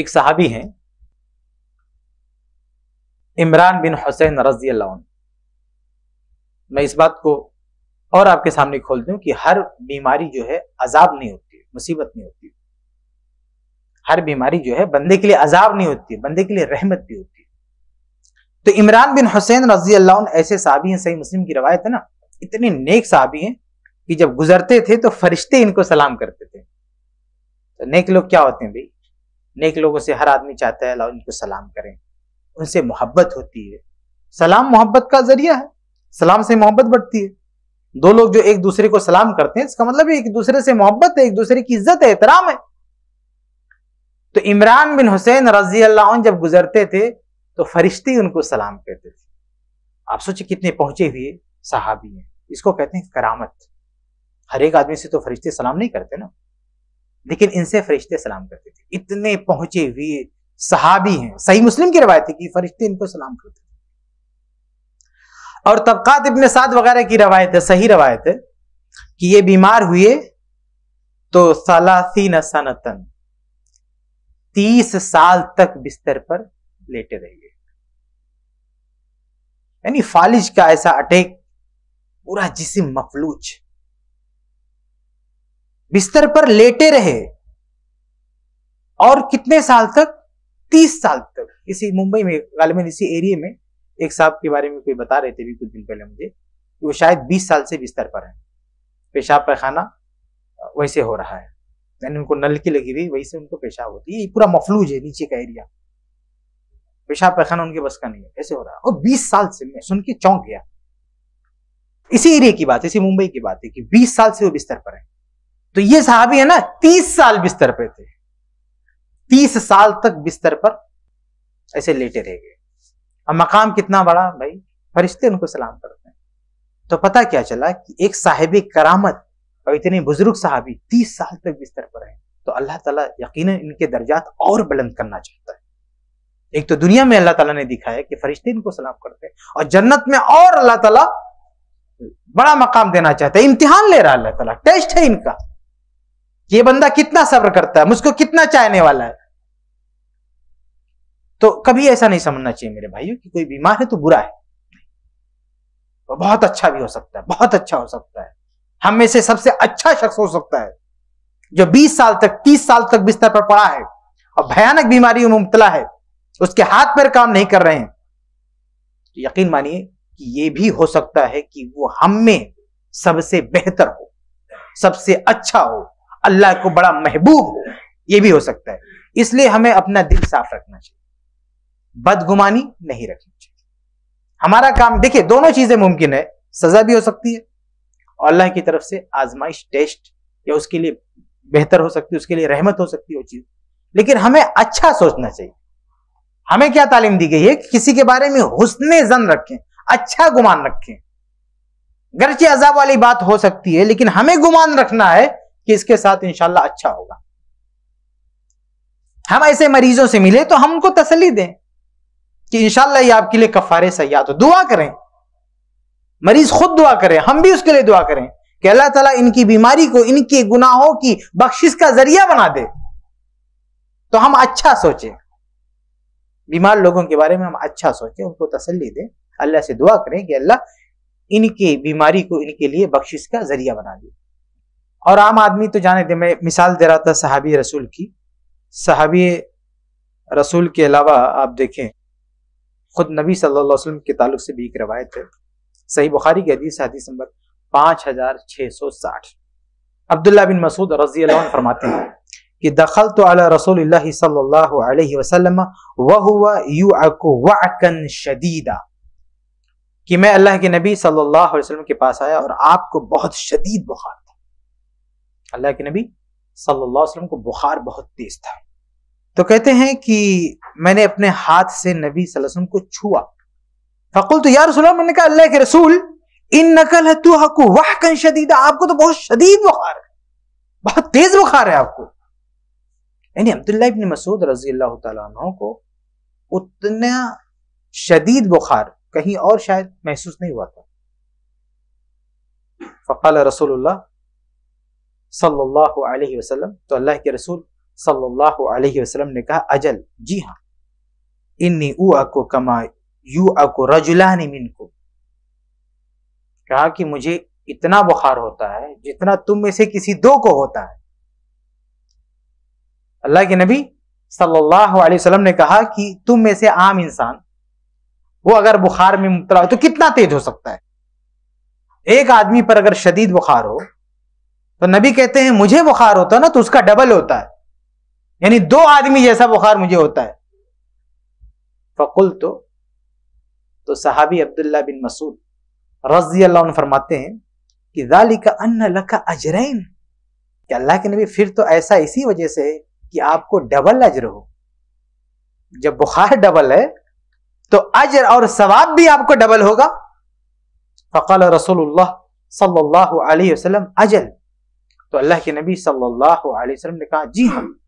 एक सहाबी हैं इमरान बिन हुसैन रजी अल्लाह मैं इस बात को और आपके सामने खोल दूं कि हर बीमारी जो है अजाब नहीं होती मुसीबत नहीं होती हर बीमारी जो है बंदे के लिए अजाब नहीं होती बंदे के लिए रहमत भी होती तो इमरान बिन हुसैन रजी अल्लाह ऐसे साहबी हैं सही मुस्लिम की रवायत है ना इतने नेक साहबी हैं कि जब गुजरते थे तो फरिश्ते इनको सलाम करते थे तो नेक लोग क्या होते हैं भाई नेक लोगों से हर आदमी चाहता है अल्लाह उनको सलाम करें उनसे मोहब्बत होती है सलाम मोहब्बत का जरिया है सलाम से मोहब्बत बढ़ती है दो लोग जो एक दूसरे को सलाम करते हैं इसका मतलब एक दूसरे से मोहब्बत है एक दूसरे की इज्जत है एहतराम है तो इमरान बिन हुसैन रजी अल्लाह जब गुजरते थे तो फरिश्ते उनको सलाम कहते थे आप सोचिए कितने पहुंचे हुए सहाबी हैं इसको कहते हैं करामत हर एक आदमी से तो फरिश्ते सलाम नहीं करते ना लेकिन इनसे फरिश्ते सलाम करते थे इतने पहुंचे हुए सहाबी हैं सही मुस्लिम की रवायत है कि फरिश्ते इनको सलाम करते थे और तबकात इबन साद वगैरह की रवायत है सही रवायत है कि ये बीमार हुए तो सलासीन सनतन तीस साल तक बिस्तर पर लेटे रहिए यानी फालिज का ऐसा अटैक पूरा जिसम मफलूज बिस्तर पर लेटे रहे और कितने साल तक तीस साल तक इसी मुंबई में गालिबन इसी एरिया में एक साहब के बारे में कोई बता रहे थे भी कुछ दिन पहले मुझे कि वो शायद बीस साल से बिस्तर पर है पेशाब पैखाना वैसे हो रहा है यानी उनको नल की लगी हुई वही से उनको पेशाब होती है पूरा मफलूज है नीचे का एरिया पेशाब पैखाना उनके बस का नहीं है ऐसे हो रहा है और बीस साल से मैं सुन के चौंक गया इसी एरिया की बात है इसी मुंबई की बात है कि बीस साल से वो बिस्तर पर है तो ये साहबी है ना तीस साल बिस्तर पे थे तीस साल तक बिस्तर पर ऐसे लेटे रह गए अब मकाम कितना बड़ा भाई फरिश्ते उनको सलाम करते हैं तो पता क्या चला कि एक साहेब करामत और इतने बुजुर्ग साहबी तीस साल तक बिस्तर पर रहे तो अल्लाह ताला यकीन इनके दर्जात और बुलंद करना चाहता है एक तो दुनिया में अल्लाह ताला ने दिखाया कि फरिश्ते इनको सलाम करते हैं और जन्नत में और अल्लाह ताला बड़ा मकाम देना चाहता है इम्तिहान ले रहा है अल्लाह ताला टेस्ट है इनका ये बंदा कितना सब्र करता है मुझको कितना चाहने वाला है तो कभी ऐसा नहीं समझना चाहिए मेरे भाइयों कि कोई बीमार है तो बुरा है तो बहुत अच्छा भी हो सकता है बहुत अच्छा हो सकता है हम में से सबसे अच्छा शख्स हो सकता है जो 20 साल तक 30 साल तक बिस्तर पर पड़ा है और भयानक बीमारी में मुबतला है उसके हाथ पर काम नहीं कर रहे हैं तो यकीन मानिए कि ये भी हो सकता है कि वो हम में सबसे बेहतर हो सबसे अच्छा हो अल्लाह को बड़ा महबूब ये भी हो सकता है इसलिए हमें अपना दिल साफ रखना चाहिए बदगुमानी नहीं रखनी चाहिए हमारा काम देखिए दोनों चीजें मुमकिन है सजा भी हो सकती है और अल्लाह की तरफ से आजमाइश टेस्ट या उसके लिए बेहतर हो सकती है उसके लिए रहमत हो सकती है वो चीज लेकिन हमें अच्छा सोचना चाहिए हमें क्या तालीम दी गई है कि किसी के बारे में हुसन जन रखें अच्छा गुमान रखें गर्चे अजाब वाली बात हो सकती है लेकिन हमें गुमान रखना है कि इसके साथ इंशाला अच्छा होगा हम ऐसे मरीजों से मिले तो हम उनको तसली दें कि इंशाला आपके लिए कफारे सयाद हो दुआ करें मरीज खुद दुआ करें हम भी उसके लिए दुआ करें कि अल्लाह तला इनकी बीमारी को इनके गुनाहों की बख्शिश का जरिया बना दे तो हम अच्छा सोचें बीमार लोगों के बारे में हम अच्छा सोचें उनको तसली दें अल्लाह से दुआ करें कि अल्लाह इनकी बीमारी को इनके लिए बख्शिश का जरिया बना दे और आम आदमी तो जाने दे मैं मिसाल दे रहा था सहाबी रसूल की सहाबी रसूल के अलावा आप देखें खुद नबी सल्लल्लाहु अलैहि वसल्लम के ताल्लुक से भी एक रवायत है सही बुखारी की हदीस हदीस नंबर पाँच हजार छः सौ साठ अब्दुल्ला बिन मसूद रजी अल्लाह फरमाते हैं कि दखल तो अला रसूल सल्लल्लाहु अलैहि वसल्लम युअक वअकन शदीदा कि मैं अल्लाह के नबी सल्लल्लाहु अलैहि वसल्लम के पास आया और आपको बहुत शदीद बुखार अल्लाह के नबी सल्लल्लाहु अलैहि वसल्लम को बुखार बहुत तेज था तो कहते हैं कि मैंने अपने हाथ से नबी वसल्लम को छुआ फकुल तो यार रसोल्ला मैंने कहा अल्लाह के रसूल इन नकल है तू हकू कन शदीद आपको तो बहुत शदीद बुखार है बहुत तेज बुखार है आपको यानी अब्दुल्ला इबन मसूद रजी अल्लाह तु को उतना शदीद बुखार कहीं और शायद महसूस नहीं हुआ था फ़काल रसूलुल्लाह सल्लल्लाहु अलैहि वसल्लम तो अल्लाह के रसूल सल्लल्लाहु अलैहि वसल्लम ने कहा अजल जी हाँ इन्नी ऊ अको कमा यू अको रजुलानी मिनको कहा कि मुझे इतना बुखार होता है जितना तुम में से किसी दो को होता है अल्लाह के नबी सल्लल्लाहु अलैहि वसल्लम ने कहा कि तुम में से आम इंसान वो अगर बुखार में मुबतला हो तो कितना तेज हो सकता है एक आदमी पर अगर शदीद बुखार हो तो नबी कहते हैं मुझे बुखार होता है ना तो उसका डबल होता है यानी दो आदमी जैसा बुखार मुझे होता है फकुल तो तो सहाबी अब्दुल्ला बिन मसूद रजी अल्लाह फरमाते हैं कि जाली का अन्न लका अजरैन कि अल्लाह के नबी फिर तो ऐसा इसी वजह से है कि आपको डबल अजर हो जब बुखार डबल है तो अजर और सवाब भी आपको डबल होगा फ़कल रसोल्ला सल्लल्लाहु अलैहि वसल्लम अजल تو اللہ کے نبی صلی اللہ علیہ وسلم نے کہا جی ہاں